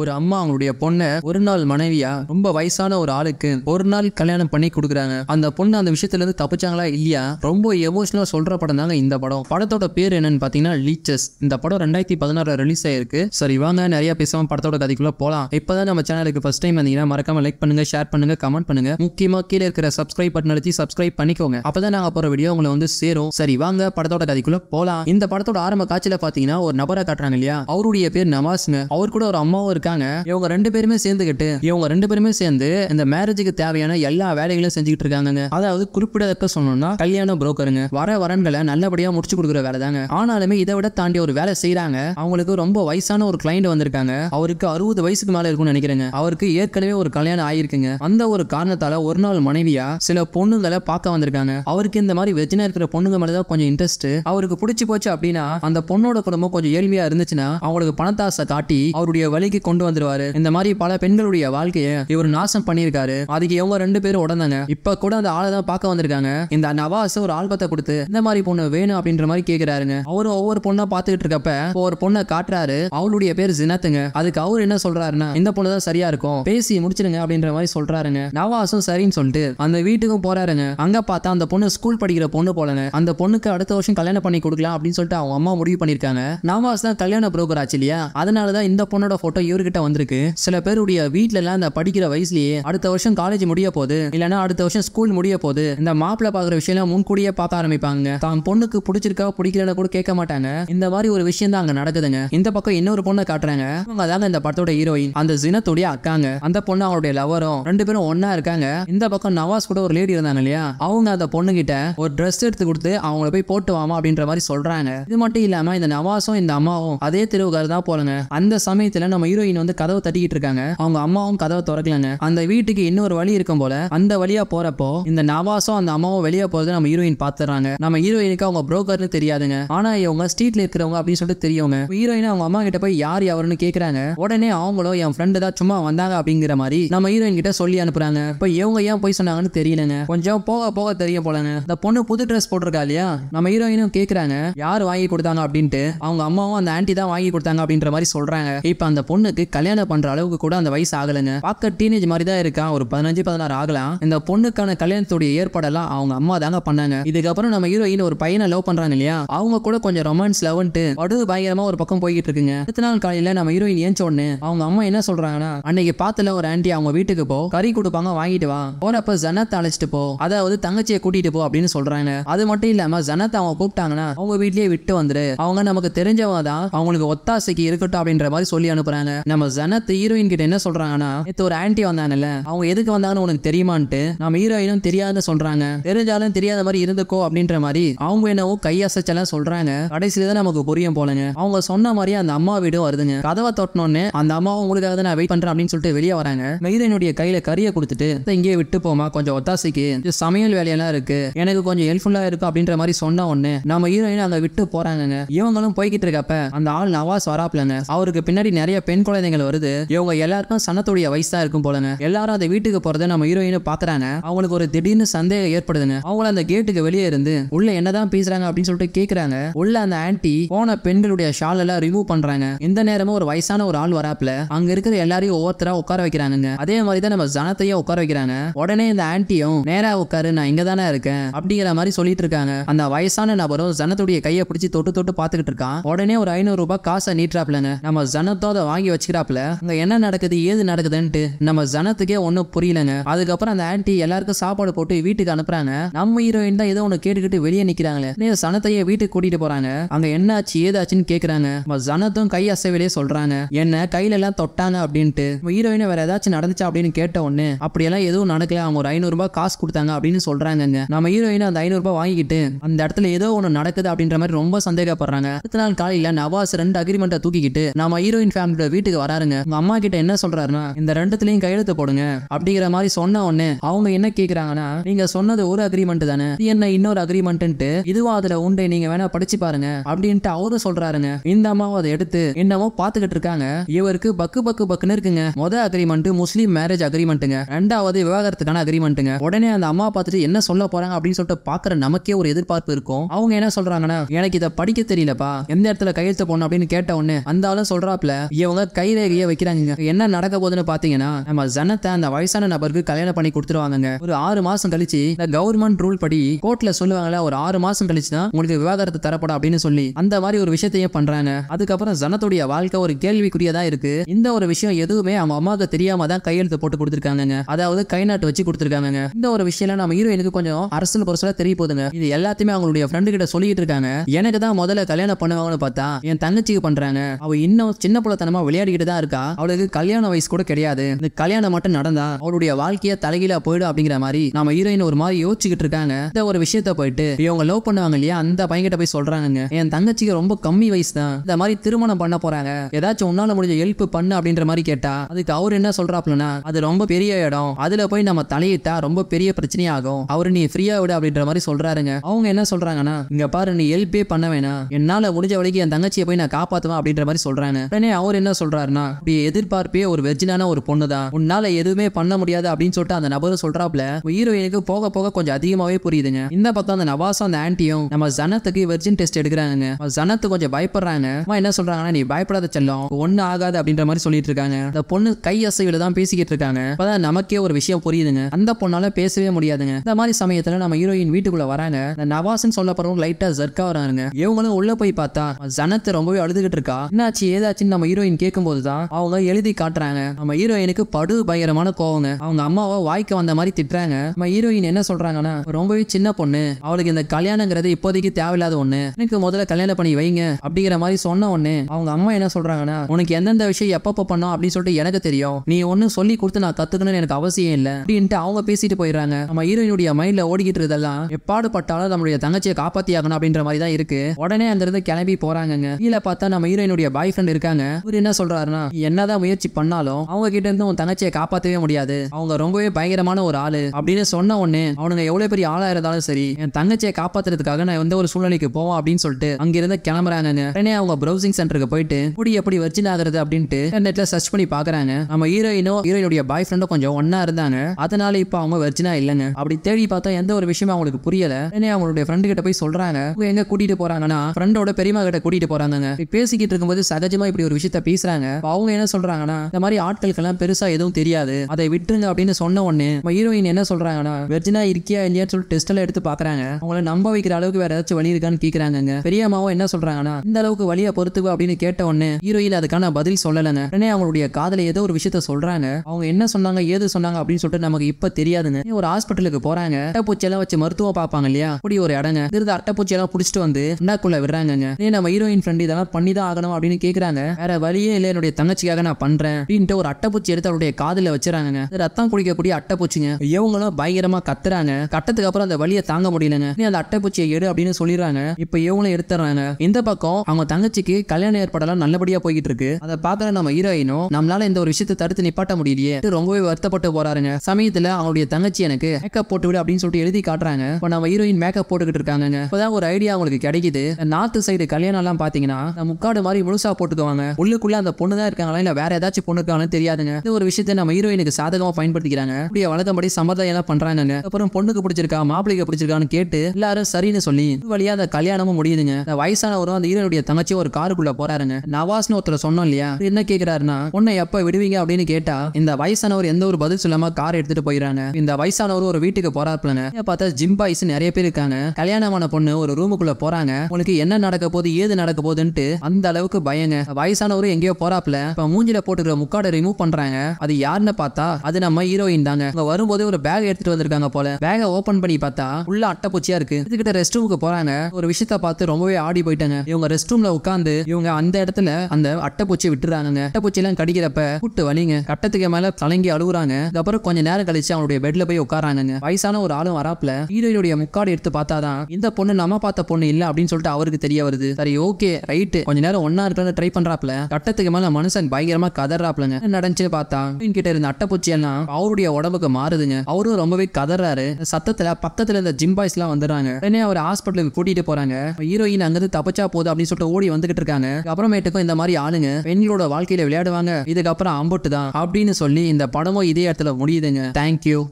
ஒரு அம்மா அவங்களுடைய பொண்ணை ஒரு நாள் மனைவியா ரொம்ப வயசான ஒரு ஆளுக்கு ஒரு நாள் கல்யாணம் பண்ணி கொடுக்குறாங்க அந்த பொண்ணு அந்த விஷயத்துல இருந்து தப்பிச்சாங்களா இல்லையா ரொம்ப எமோஷனலா சொல்ற படம் தாங்க இந்த படம் படத்தோட பேர் என்னன்னு பாத்தீங்கன்னா லீச்சஸ் இந்த படம் ரெண்டாயிரத்தி பதினாறுல ரிலீஸ் ஆயிருக்கு சரி வாங்க நிறைய பேசாம படத்தோட கதைக்குள்ள போலாம் இப்பதான் நம்ம சேனலுக்கு ஃபர்ஸ்ட் டைம் வந்தீங்கன்னா மறக்காம லைக் பண்ணுங்க ஷேர் பண்ணுங்க கமெண்ட் பண்ணுங்க முக்கியமா கீழே இருக்கிற சப்ஸ்கிரைப் பட்டன் அழுத்தி சப்ஸ்கிரைப் பண்ணிக்கோங்க அப்பதான் நாங்க போற வீடியோ உங்களை வந்து சேரும் சரி வாங்க படத்தோட கதைக்குள்ள போலாம் இந்த படத்தோட ஆரம்ப காட்சியில பாத்தீங்கன்னா ஒரு நபரை காட்டுறாங்க இல்லையா அவருடைய பேர் நவாஸ்ங்க அவர் கூட ஒரு அம்மாவும் இருக்காங்க இவங்க ரெண்டு பேருமே சேர்ந்துகிட்டு இவங்க ரெண்டு பேருமே சேர்ந்து இந்த மேரேஜுக்கு தேவையான எல்லா வேலைகளையும் செஞ்சுக்கிட்டு இருக்காங்க அதாவது குறிப்பிடத்தக்க சொன்னோம்னா கல்யாண புரோக்கருங்க வர வரன்களை நல்லபடியா முடிச்சு கொடுக்குற வேலை தாங்க ஆனாலுமே இதை விட தாண்டி ஒரு வேலை செய்யறாங்க அவங்களுக்கு ரொம்ப வயசான ஒரு கிளைண்ட் வந்திருக்காங்க அவருக்கு அறுபது வயசுக்கு மேல இருக்கும்னு நினைக்கிறேங்க அவருக்கு ஏற்கனவே ஒரு கல்யாணம் ஆயிருக்குங்க அந்த ஒரு காரணத்தால ஒரு நாள் மனைவியா சில பொண்ணுங்களை பார்க்க வந்திருக்காங்க அவருக்கு இந்த மாதிரி வெஜினா இருக்கிற பொண்ணுங்க மேலதான் கொஞ்சம் இன்ட்ரெஸ்ட் அவருக்கு பிடிச்சி போச்சு அப்படின்னா அந்த பொண்ணோட குடும்பம் கொஞ்சம் ஏழ்மையா இருந்துச்சுன்னா அவங்களுக்கு பணத்தாசை காட்டி அவருடைய வழிக்கு கொண்டு வந்துருவாரு இந்த மாதிரி பல பெண்களுடைய வாழ்க்கையை இவர் நாசம் பண்ணியிருக்காரு அதுக்கு எவ்வளவு ரெண்டு பேரும் உடந்தாங்க இப்ப கூட அந்த ஆளை தான் பார்க்க வந்திருக்காங்க இந்த நவாஸ் ஒரு ஆல்பத்தை கொடுத்து இந்த மாதிரி பொண்ணு வேணும் அப்படின்ற மாதிரி கேக்குறாருங்க அவரும் ஒவ்வொரு பொண்ணா பாத்துக்கிட்டு இருக்கப்ப ஒரு பொண்ணை காட்டுறாரு அவளுடைய பேர் ஜினத்துங்க அதுக்கு அவர் என்ன சொல்றாருன்னா இந்த பொண்ணு தான் சரியா இருக்கும் பேசி முடிச்சிருங்க அப்படின்ற மாதிரி சொல்றாருங்க நவாஸும் சரின்னு சொல்லிட்டு அந்த வீட்டுக்கும் போறாருங்க அங்க பார்த்தா அந்த பொண்ணு ஸ்கூல் படிக்கிற பொண்ணு போலங்க அந்த பொண்ணுக்கு அடுத்த வருஷம் கல்யாணம் பண்ணி கொடுக்கலாம் அப்படின்னு சொல்லிட்டு அவங்க அம்மா முடிவு பண்ணிருக்காங்க நவாஸ் தான் கல்யாண புரோக்கர் ஆச்சு இல்லையா அதனாலதான் இந்த பொண்ணோட போட்டோ பேர்கிட்ட வந்திருக்கு சில பேருடைய வீட்ல எல்லாம் அந்த படிக்கிற வயசுலயே அடுத்த வருஷம் காலேஜ் முடிய போகுது இல்லைன்னா அடுத்த வருஷம் ஸ்கூல் முடிய போகுது இந்த மாப்பிள்ள பாக்குற விஷயம் முன்கூடியே பார்க்க ஆரம்பிப்பாங்க தான் பொண்ணுக்கு பிடிச்சிருக்கா பிடிக்கலன்னு கூட கேட்க மாட்டாங்க இந்த மாதிரி ஒரு விஷயம் தான் அங்க நடக்குதுங்க இந்த பக்கம் இன்னொரு பொண்ணை காட்டுறாங்க அவங்க அதாங்க இந்த படத்தோட ஹீரோயின் அந்த ஜினத்துடைய அக்காங்க அந்த பொண்ணு அவருடைய லவரும் ரெண்டு பேரும் ஒன்னா இருக்காங்க இந்த பக்கம் நவாஸ் கூட ஒரு லேடி இருந்தாங்க இல்லையா அவங்க அந்த பொண்ணு கிட்ட ஒரு ட்ரெஸ் எடுத்து கொடுத்து அவங்கள போய் போட்டு வாமா அப்படின்ற மாதிரி சொல்றாங்க இது மட்டும் இல்லாம இந்த நவாஸும் இந்த அம்மாவும் அதே தெருவுக்காரர் போலங்க அந்த சமயத்துல நம்ம ஹீரோயின் ஹீரோயின் வந்து கதவை தட்டிக்கிட்டு இருக்காங்க அவங்க அம்மாவும் கதவை திறக்கலங்க அந்த வீட்டுக்கு இன்னொரு வழி இருக்கும் போல அந்த வழியா போறப்போ இந்த நவாஸும் அந்த அம்மாவும் வெளியே போறது நம்ம ஹீரோயின் பாத்துறாங்க நம்ம ஹீரோயினுக்கு அவங்க புரோக்கர்னு தெரியாதுங்க ஆனா இவங்க ஸ்ட்ரீட்ல இருக்கிறவங்க அப்படின்னு சொல்லிட்டு தெரியவங்க ஹீரோயின் அவங்க அம்மா கிட்ட போய் யார் யாருன்னு கேக்குறாங்க உடனே அவங்களும் என் ஃப்ரெண்டு தான் சும்மா வந்தாங்க அப்படிங்கிற மாதிரி நம்ம ஹீரோயின் கிட்ட சொல்லி அனுப்புறாங்க இப்ப இவங்க ஏன் போய் சொன்னாங்கன்னு தெரியலங்க கொஞ்சம் போக போக தெரிய போலங்க இந்த பொண்ணு புது ட்ரெஸ் போட்டிருக்கா இல்லையா நம்ம ஹீரோயினும் கேக்குறாங்க யார் வாங்கி கொடுத்தாங்க அப்படின்ட்டு அவங்க அம்மாவும் அந்த ஆண்டி தான் வாங்கி கொடுத்தாங்க அப்படின்ற மாதிரி சொல்றாங்க இப்ப அந்த பொண்ணுக்கு பொண்ணுக்கு கல்யாணம் பண்ற அளவுக்கு கூட அந்த வயசு ஆகலைங்க பார்க்க டீனேஜ் மாதிரி தான் இருக்கான் ஒரு பதினஞ்சு பதினாறு ஆகலாம் இந்த பொண்ணுக்கான கல்யாணத்துடைய ஏற்பாடெல்லாம் அவங்க அம்மா தாங்க பண்ணாங்க இதுக்கப்புறம் நம்ம ஹீரோயின் ஒரு பையனை லவ் பண்றாங்க இல்லையா அவங்க கூட கொஞ்சம் ரொமான்ஸ் லவ்ன்ட்டு படுது பயங்கரமா ஒரு பக்கம் போய்கிட்டு இருக்குங்க அடுத்த நாள் காலையில நம்ம ஹீரோயின் ஏன் சொன்னு அவங்க அம்மா என்ன சொல்றாங்கன்னா அன்னைக்கு பாத்துல ஒரு ஆண்டி அவங்க வீட்டுக்கு போ கறி கொடுப்பாங்க வாங்கிட்டு வா போனப்ப ஜனத்தை அழைச்சிட்டு போ அதாவது தங்கச்சியை கூட்டிட்டு போ அப்படின்னு சொல்றாங்க அது மட்டும் இல்லாம ஜனத்தை அவங்க கூப்பிட்டாங்கன்னா அவங்க வீட்லயே விட்டு வந்துரு அவங்க நமக்கு தெரிஞ்சவங்க தான் அவங்களுக்கு ஒத்தாசைக்கு இருக்கட்டும் அப்படின்ற மாதிரி சொல்லி அனுப்புறாங்க நம்ம ஜனத்து ஹீரோயின் கிட்ட என்ன சொல்றாங்கன்னா நேத்து ஒரு ஆன்டி வந்தாங்கல்ல அவங்க எதுக்கு வந்தாங்கன்னு உனக்கு தெரியுமான்ட்டு நம்ம ஹீரோயினும் தெரியாதுன்னு சொல்றாங்க தெரிஞ்சாலும் தெரியாத மாதிரி இருந்துக்கோ அப்படின்ற மாதிரி அவங்க என்னவோ கையசைச்செல்லாம் சொல்றாங்க கடைசியில தான் நமக்கு புரியும் போலங்க அவங்க சொன்ன மாதிரி அந்த அம்மா வீடும் வருதுங்க கதவை தொட்டினோடனே அந்த அம்மா உங்களுக்காக நான் வெயிட் பண்றேன் அப்படின்னு சொல்லிட்டு வெளியே வராங்க மெய்தனுடைய கையில கறியை கொடுத்துட்டு இங்கேயே விட்டு போமா கொஞ்சம் ஒத்தாசைக்கு சமையல் வேலையெல்லாம் இருக்கு எனக்கு கொஞ்சம் ஹெல்ப்ஃபுல்லா இருக்கும் அப்படின்ற மாதிரி சொன்ன உடனே நம்ம ஹீரோயின் அதை விட்டு போறாங்க இவங்களும் போய்கிட்டு இருக்கப்ப அந்த ஆள் நவாஸ் வராப்லங்க அவருக்கு பின்னாடி நிறைய பெண் குழந்தைகள் வருது இவங்க எல்லாருக்கும் சனத்துடைய வயசா இருக்கும் போலங்க எல்லாரும் அந்த வீட்டுக்கு போறதை நம்ம ஹீரோயின் பாக்குறாங்க அவங்களுக்கு ஒரு திடீர்னு சந்தேகம் ஏற்படுதுங்க அவங்கள அந்த கேட்டுக்கு வெளியே இருந்து உள்ள என்னதான் பேசுறாங்க அப்படின்னு சொல்லிட்டு கேக்குறாங்க உள்ள அந்த ஆன்டி போன பெண்களுடைய ஷால் எல்லாம் ரிமூவ் பண்றாங்க இந்த நேரமும் ஒரு வயசான ஒரு ஆள் வராப்ல அங்க இருக்கிற எல்லாரையும் ஒவ்வொருத்தரா உட்கார வைக்கிறாங்க அதே மாதிரிதான் நம்ம ஜனத்தையும் உட்கார வைக்கிறாங்க உடனே இந்த ஆன்டியும் நேரா உட்காரு நான் இங்க தானே இருக்கேன் அப்படிங்கிற மாதிரி சொல்லிட்டு இருக்காங்க அந்த வயசான நபரும் ஜனத்துடைய கையை பிடிச்சி தொட்டு தொட்டு பாத்துக்கிட்டு இருக்கான் உடனே ஒரு ஐநூறு ரூபாய் காசை நீட்டுறாப்லங்க நம்ம ஜனத்தோட வாங்கி வச்சு வச்சுக்கிறாப்புல அங்க என்ன நடக்குது ஏது நடக்குதுன்ட்டு நம்ம ஜனத்துக்கே ஒன்றும் புரியலங்க அதுக்கப்புறம் அந்த ஆன்டி எல்லாருக்கும் சாப்பாடு போட்டு வீட்டுக்கு அனுப்புறாங்க நம்ம ஹீரோயின் தான் ஏதோ ஒண்ணு கேட்டுக்கிட்டு வெளியே நீ சனத்தையே வீட்டுக்கு கூட்டிட்டு போறாங்க அங்க என்னாச்சு ஏதாச்சுன்னு கேக்குறாங்க நம்ம ஜனத்தும் கை அசைவிலேயே சொல்றாங்க என்ன கையில எல்லாம் தொட்டாங்க அப்படின்ட்டு ஹீரோயின் வேற ஏதாச்சும் நடந்துச்சா அப்படின்னு கேட்ட உடனே அப்படியெல்லாம் எதுவும் நடக்கல அவங்க ஒரு ஐநூறு ரூபாய் காசு கொடுத்தாங்க அப்படின்னு சொல்றாங்க நம்ம ஹீரோயின் அந்த ஐநூறு ரூபாய் வாங்கிக்கிட்டு அந்த இடத்துல ஏதோ ஒண்ணு நடக்குது அப்படின்ற மாதிரி ரொம்ப சந்தேகப்படுறாங்க அடுத்த நாள் காலையில நவாஸ் ரெண்டு அக்ரிமெண்ட்டை தூக்கிக்கிட்டு நம்ம ஹீரோயின் ஃபேமிலியோட வீட்டுக்கு வீட்டுக்கு வராருங்க உங்க அம்மா கிட்ட என்ன சொல்றாருன்னா இந்த ரெண்டுத்துலயும் கையெழுத்து போடுங்க அப்படிங்கிற மாதிரி சொன்ன உடனே அவங்க என்ன கேக்குறாங்கன்னா நீங்க சொன்னது ஒரு அக்ரிமெண்ட் தானே இது என்ன இன்னொரு அக்ரிமெண்ட் இதுவா அதுல உண்டு நீங்க வேணா படிச்சு பாருங்க அப்படின்ட்டு அவரும் சொல்றாருங்க இந்த அம்மாவும் அதை எடுத்து என்னவோ பாத்துக்கிட்டு இருக்காங்க இவருக்கு பக்கு பக்கு பக்குன்னு இருக்குங்க மொத அக்ரிமெண்ட் முஸ்லீம் மேரேஜ் அக்ரிமெண்ட்டுங்க ரெண்டாவது விவாகரத்துக்கான அக்ரிமெண்ட்டுங்க உடனே அந்த அம்மா பார்த்துட்டு என்ன சொல்ல போறாங்க அப்படின்னு சொல்லிட்டு பாக்குற நமக்கே ஒரு எதிர்பார்ப்பு இருக்கும் அவங்க என்ன சொல்றாங்கன்னா எனக்கு இதை படிக்க தெரியலப்பா எந்த இடத்துல கையெழுத்து போடணும் அப்படின்னு கேட்ட உடனே அந்த ஆளும் சொல்றாப்ல இவங்க கைரேகையை வைக்கிறாங்க என்ன நடக்க போகுதுன்னு பாத்தீங்கன்னா நம்ம ஜனத்தை அந்த வயசான நபருக்கு கல்யாணம் பண்ணி கொடுத்துருவாங்க ஒரு ஆறு மாசம் கழிச்சு இந்த கவர்மெண்ட் ரூல் படி கோர்ட்ல சொல்லுவாங்கல்ல ஒரு ஆறு மாசம் கழிச்சு தான் உங்களுக்கு விவாகரத்து தரப்படும் அப்படின்னு சொல்லி அந்த மாதிரி ஒரு விஷயத்தையும் பண்றாங்க அதுக்கப்புறம் ஜனத்துடைய வாழ்க்கை ஒரு கேள்விக்குரியதா இருக்கு இந்த ஒரு விஷயம் எதுவுமே அவங்க அம்மாவுக்கு தெரியாம தான் கையெழுத்து போட்டு கொடுத்துருக்காங்க அதாவது கை நாட்டு வச்சு கொடுத்துருக்காங்க இந்த ஒரு விஷயம் நம்ம ஹீரோயினுக்கு கொஞ்சம் அரசியல் பொருசலா தெரிய போதுங்க இது எல்லாத்தையுமே அவங்களுடைய ஃப்ரெண்டு கிட்ட சொல்லிட்டு இருக்காங்க எனக்கு தான் முதல்ல கல்யாணம் பண்ணுவாங்கன்னு பார்த்தா என் தங்கச்சிக்கு பண்றாங்க அவ இன்னும் சின்ன புலத்தனமா விளையாடி கட்டிக்கிட்டு தான் இருக்கா அவளுக்கு கல்யாண வயசு கூட கிடையாது இந்த கல்யாணம் மட்டும் நடந்தா அவளுடைய வாழ்க்கைய தலைகீழா போயிடும் அப்படிங்கிற மாதிரி நம்ம ஹீரோயின் ஒரு மாதிரி யோசிச்சுக்கிட்டு இருக்காங்க இந்த ஒரு விஷயத்த போயிட்டு இவங்க லவ் பண்ணுவாங்க இல்லையா அந்த பையன்கிட்ட போய் சொல்றாங்க என் தங்கச்சிக்கு ரொம்ப கம்மி வயசு தான் இந்த மாதிரி திருமணம் பண்ண போறாங்க ஏதாச்சும் உன்னால முடிஞ்ச ஹெல்ப் பண்ணு அப்படின்ற மாதிரி கேட்டா அதுக்கு அவர் என்ன சொல்றாப்லனா அது ரொம்ப பெரிய இடம் அதுல போய் நம்ம தலையிட்டா ரொம்ப பெரிய பிரச்சனையாகும் அவரு நீ ஃப்ரீயா விட அப்படின்ற மாதிரி சொல்றாருங்க அவங்க என்ன சொல்றாங்கன்னா இங்க பாரு நீ ஹெல்ப்பே பண்ண வேணாம் என்னால முடிஞ்ச வழிக்கு என் தங்கச்சியை போய் நான் காப்பாத்துவேன் அப்படின்ற மாதிரி சொல்றாங்க உடனே அவர் என்ன சொல்றாரு எதிர்பார்ப்பே ஒரு வெர்ஜினான ஒரு பொண்ணு தான் உன்னால எதுவுமே பண்ண முடியாது அப்படின்னு சொல்லிட்டு அந்த நபரும் சொல்றாப்ல ஹீரோயினுக்கு போக போக கொஞ்சம் அதிகமாவே புரியுதுங்க இந்த பார்த்தா அந்த அந்த நம்ம ஜனத்துக்கு வெர்ஜின் டெஸ்ட் எடுக்கிறாங்க ஜனத்து கொஞ்சம் பயப்படுறாங்க என்ன சொல்றாங்கன்னா நீ பயப்படாத ஆகாது அப்படின்ற மாதிரி சொல்லிட்டு இருக்காங்க அந்த பொண்ணு கை அசைவில தான் பேசிக்கிட்டு இருக்காங்க அப்பதான் நமக்கே ஒரு விஷயம் புரியுதுங்க அந்த பொண்ணால பேசவே முடியாதுங்க இந்த மாதிரி சமயத்துல நம்ம ஹீரோயின் வீட்டுக்குள்ள வராங்க இந்த நவாஸ்ன்னு சொல்லப்படுறவங்க லைட்டா ஜர்க்கா வராங்க இவங்களும் உள்ள போய் பார்த்தா ஜனத்தை ரொம்பவே அழுதுகிட்டு இருக்கா என்னாச்சு ஏதாச்சுன்னு நம்ம ஹீரோயின் கேட்கும்போது பார்க்கும்போது தான் அவங்க எழுதி காட்டுறாங்க நம்ம ஹீரோயினுக்கு படு பயங்கரமான கோவங்க அவங்க அம்மாவை வாய்க்கு வந்த மாதிரி திட்டுறாங்க நம்ம ஹீரோயின் என்ன சொல்றாங்கன்னா ரொம்பவே சின்ன பொண்ணு அவளுக்கு இந்த கல்யாணங்கிறது இப்போதைக்கு தேவையில்லாத ஒண்ணு எனக்கு முதல்ல கல்யாணம் பண்ணி வைங்க அப்படிங்கிற மாதிரி சொன்ன ஒண்ணு அவங்க அம்மா என்ன சொல்றாங்கன்னா உனக்கு எந்தெந்த விஷயம் எப்பப்ப பண்ணோம் அப்படின்னு சொல்லிட்டு எனக்கு தெரியும் நீ ஒண்ணு சொல்லி கொடுத்து நான் கத்துக்கணும்னு எனக்கு அவசியம் இல்லை அப்படின்ட்டு அவங்க பேசிட்டு போயிடுறாங்க நம்ம ஹீரோயினுடைய மைண்ட்ல ஓடிக்கிட்டு எப்பாடு பட்டாலும் நம்மளுடைய தங்கச்சியை காப்பாத்தி ஆகணும் அப்படின்ற மாதிரி தான் இருக்கு உடனே அந்த இருந்து கிளம்பி போறாங்க கீழே பார்த்தா நம்ம ஹீரோயினுடைய பாய் ஃப்ரெண்ட் இருக்காங்க இவர் என்ன சொல்றாங்க சொல்றாருன்னா என்னதான் முயற்சி பண்ணாலும் அவங்க கிட்ட இருந்து உன் தங்கச்சியை காப்பாத்தவே முடியாது அவங்க ரொம்பவே பயங்கரமான ஒரு ஆளு அப்படின்னு சொன்ன உடனே அவனுங்க எவ்வளவு பெரிய ஆளா இருந்தாலும் சரி என் தங்கச்சியை காப்பாத்துறதுக்காக நான் எந்த ஒரு சூழ்நிலைக்கு போவோம் அப்படின்னு சொல்லிட்டு அங்கிருந்து கிளம்புறாங்க உடனே அவங்க ப்ரௌசிங் சென்டருக்கு போயிட்டு குடி எப்படி வர்ஜின் ஆகுறது அப்படின்ட்டு இன்டர்நெட்ல சர்ச் பண்ணி பாக்குறாங்க நம்ம ஹீரோயினோ ஹீரோயினுடைய பாய் ஃப்ரெண்டோ கொஞ்சம் ஒன்னா இருந்தாங்க அதனால இப்ப அவங்க வர்ஜினா இல்லைங்க அப்படி தேடி பார்த்தா எந்த ஒரு விஷயமும் அவங்களுக்கு புரியல உடனே அவங்களுடைய ஃப்ரெண்டு கிட்ட போய் சொல்றாங்க எங்க கூட்டிட்டு போறாங்கன்னா ஃப்ரெண்டோட பெரியமா கிட்ட கூட்டிட்டு போறாங்க பேசிக்கிட்டு இருக்கும்போது சகஜமா இப்படி ஒரு விஷயத்த பேசுறாங்க சொல்றாங்க அவங்க என்ன சொல்றாங்கன்னா இந்த மாதிரி ஆட்களுக்கெல்லாம் பெருசா எதுவும் தெரியாது அதை விட்டுருங்க அப்படின்னு சொன்ன உடனே ஹீரோயின் என்ன சொல்றாங்கன்னா வெர்ஜினா இருக்கியா இல்லையான்னு சொல்லி டெஸ்ட் எல்லாம் எடுத்து பாக்குறாங்க அவங்கள நம்ப வைக்கிற அளவுக்கு வேற ஏதாச்சும் வழி இருக்கான்னு கேக்குறாங்க அம்மாவும் என்ன சொல்றாங்கன்னா இந்த அளவுக்கு வழிய பொறுத்து அப்படின்னு கேட்ட உடனே ஹீரோயில் அதுக்கான பதில் சொல்லலைங்க உடனே அவங்களுடைய காதல ஏதோ ஒரு விஷயத்த சொல்றாங்க அவங்க என்ன சொன்னாங்க ஏது சொன்னாங்க அப்படின்னு சொல்லிட்டு நமக்கு இப்ப தெரியாதுங்க ஒரு ஹாஸ்பிட்டலுக்கு போறாங்க அட்டைப்பூச்சி எல்லாம் வச்சு மருத்துவம் பார்ப்பாங்க இல்லையா அப்படி ஒரு இடங்க இருந்து அட்டைப்பூச்சி எல்லாம் புடிச்சிட்டு வந்து அண்டாக்குள்ள விடுறாங்க நம்ம ஹீரோயின் ஃப்ரெண்ட் இதெல்லாம் பண்ணி தான் ஆகணும் அப்படின்னு கேக்குறாங்க வேற வழியே இல்ல என்னுடைய தங்கச்சிக்காக நான் பண்றேன் அப்படின்ட்டு ஒரு அட்டைப்பூச்சி எடுத்து அவருடைய காதில் வச்சுறாங்க ரத்தம் குடிக்கக்கூடிய அட்டைப்பூச்சிங்க இவங்களும் பயங்கரமா கத்துறாங்க கட்டத்துக்கு அப்புறம் அந்த வழியை தாங்க முடியலங்க நீ அந்த அட்டைப்பூச்சியை எடு அப்படின்னு சொல்லிடுறாங்க இப்போ இவங்களும் எடுத்துறாங்க இந்த பக்கம் அவங்க தங்கச்சிக்கு கல்யாண ஏற்பாடெல்லாம் நல்லபடியா போய்கிட்டு இருக்கு அதை பார்க்கற நம்ம ஹீரோயினும் நம்மளால இந்த ஒரு விஷயத்தை தடுத்து நிப்பாட்ட முடியலையே ரொம்பவே வருத்தப்பட்டு போறாருங்க சமயத்துல அவங்களுடைய தங்கச்சி எனக்கு மேக்கப் போட்டு விடு அப்படின்னு சொல்லிட்டு எழுதி காட்டுறாங்க இப்போ நம்ம ஹீரோயின் மேக்கப் போட்டுக்கிட்டு இருக்காங்க இப்போதான் ஒரு ஐடியா அவங்களுக்கு கிடைக்குது நார்த்து சைடு கல்யாணம் எல்லாம் பாத்தீங்கன்னா முக்காடு மாதிரி முழுசா போட்டுக்குவாங்க உள்ளுக்குள்ள அந்த பொண்ணு தான் இருக்காங்களா இல்ல வேற ஏதாச்சும் பொண்ணு இருக்காங்கன்னு தெரியாதுங்க இந்த ஒரு விஷயத்தை நம்ம ஹீரோயினுக்கு சாதகமா பயன்படுத்திக்கிறாங்க அப்படியே வளர்த்தபடி சம்பிரதாயம் எல்லாம் பண்றாங்க அப்புறம் பொண்ணுக்கு பிடிச்சிருக்கா மாப்பிளைக்கு பிடிச்சிருக்கான்னு கேட்டு எல்லாரும் சரின்னு சொல்லி வழியா அந்த கல்யாணமும் முடியுதுங்க வயசானவரும் அந்த ஹீரோனுடைய தங்கச்சி ஒரு காருக்குள்ள போறாருங்க நவாஸ்னு ஒருத்தர் சொன்னோம் இல்லையா என்ன கேக்குறாருன்னா பொண்ணை எப்ப விடுவீங்க அப்படின்னு கேட்டா இந்த வயசானவர் எந்த ஒரு பதில் சொல்லாம கார் எடுத்துட்டு போயிடறாங்க இந்த வயசானவரும் ஒரு வீட்டுக்கு போறாப்லங்க பார்த்தா ஜிம் பாய்ஸ் நிறைய பேர் இருக்காங்க கல்யாணமான பொண்ணு ஒரு ரூமுக்குள்ள போறாங்க உனக்கு என்ன நடக்க போகுது ஏது நடக்க போகுதுன்னு அந்த அளவுக்கு பயங்க வயசானவரும் எங்கேயோ போற மாறாப்ல இப்ப மூஞ்சில போட்டுக்கிற முக்காடை ரிமூவ் பண்றாங்க அது யாருன்னு பார்த்தா அது நம்ம ஹீரோயின் தாங்க அவங்க வரும்போதே ஒரு பேக் எடுத்துட்டு வந்திருக்காங்க போல பேக ஓபன் பண்ணி பார்த்தா உள்ள அட்டைப்பூச்சியா இருக்கு இது கிட்ட ரெஸ்ட் ரூமுக்கு போறாங்க ஒரு விஷயத்த பார்த்து ரொம்பவே ஆடி போயிட்டாங்க இவங்க ரெஸ்ட் ரூம்ல உட்காந்து இவங்க அந்த இடத்துல அந்த அட்டைப்பூச்சி விட்டுறாங்க அட்டைப்பூச்சி எல்லாம் கடிக்கிறப்ப கூட்டு வலிங்க கட்டத்துக்கு மேல தலங்கி அழுகுறாங்க அதுக்கப்புறம் கொஞ்ச நேரம் கழிச்சு அவனுடைய பெட்ல போய் உட்காராங்க வயசான ஒரு ஆளும் வராப்ல ஹீரோயினுடைய முக்காடு எடுத்து பார்த்தாதான் இந்த பொண்ணு நம்ம பார்த்த பொண்ணு இல்ல அப்படின்னு சொல்லிட்டு அவருக்கு தெரிய வருது சரி ஓகே ரைட்டு கொஞ்ச நேரம் ஒன்னா இருக்கணும்னு ட்ரை பண்றாப்ல கட்டத்துக்கு மேல அதனால மனுஷன் பயங்கரமா கதறாப்லங்க நடந்துச்சு பார்த்தா கிட்ட இருந்த அட்டைப்பூச்சி எல்லாம் அவருடைய உடம்புக்கு மாறுதுங்க அவரும் ரொம்பவே கதறாரு சத்தத்துல பக்கத்துல இருந்த ஜிம் பாய்ஸ் எல்லாம் வந்துடுறாங்க உடனே அவர் ஹாஸ்பிட்டலுக்கு கூட்டிட்டு போறாங்க ஹீரோயின் அங்கிருந்து தப்பிச்சா போதும் அப்படின்னு சொல்லிட்டு ஓடி வந்துகிட்டு இருக்காங்க அப்புறமேட்டுக்கும் இந்த மாதிரி ஆளுங்க பெண்களோட வாழ்க்கையில விளையாடுவாங்க இதுக்கப்புறம் அம்பட்டு தான் அப்படின்னு சொல்லி இந்த படமும் இதே இடத்துல முடியுதுங்க தேங்க்யூ